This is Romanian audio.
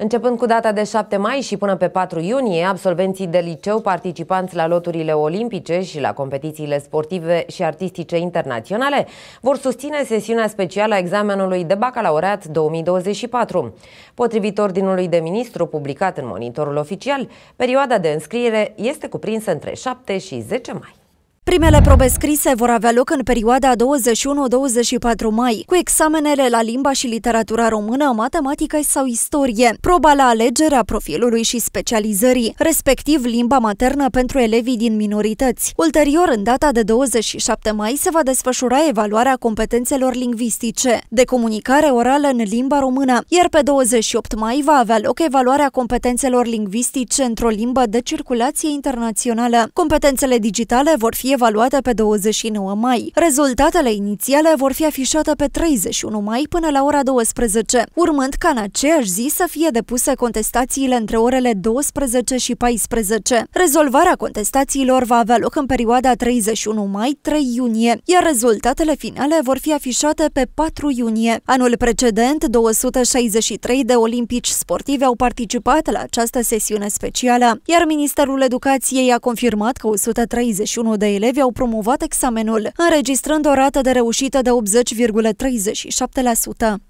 Începând cu data de 7 mai și până pe 4 iunie, absolvenții de liceu participanți la loturile olimpice și la competițiile sportive și artistice internaționale vor susține sesiunea specială a examenului de bacalaureat 2024. Potrivit ordinului de ministru publicat în monitorul oficial, perioada de înscriere este cuprinsă între 7 și 10 mai. Primele probe scrise vor avea loc în perioada 21-24 mai, cu examenele la limba și literatura română, matematică sau istorie, proba la alegerea profilului și specializării, respectiv limba maternă pentru elevii din minorități. Ulterior, în data de 27 mai, se va desfășura evaluarea competențelor lingvistice, de comunicare orală în limba română, iar pe 28 mai va avea loc evaluarea competențelor lingvistice într-o limbă de circulație internațională. Competențele digitale vor fi evaluate pe 29 mai. Rezultatele inițiale vor fi afișate pe 31 mai până la ora 12, urmând ca în aceeași zi să fie depuse contestațiile între orele 12 și 14. Rezolvarea contestațiilor va avea loc în perioada 31 mai-3 iunie, iar rezultatele finale vor fi afișate pe 4 iunie. Anul precedent, 263 de olimpici sportivi au participat la această sesiune specială, iar Ministerul Educației a confirmat că 131 de elevi elevi au promovat examenul, înregistrând o rată de reușită de 80,37%.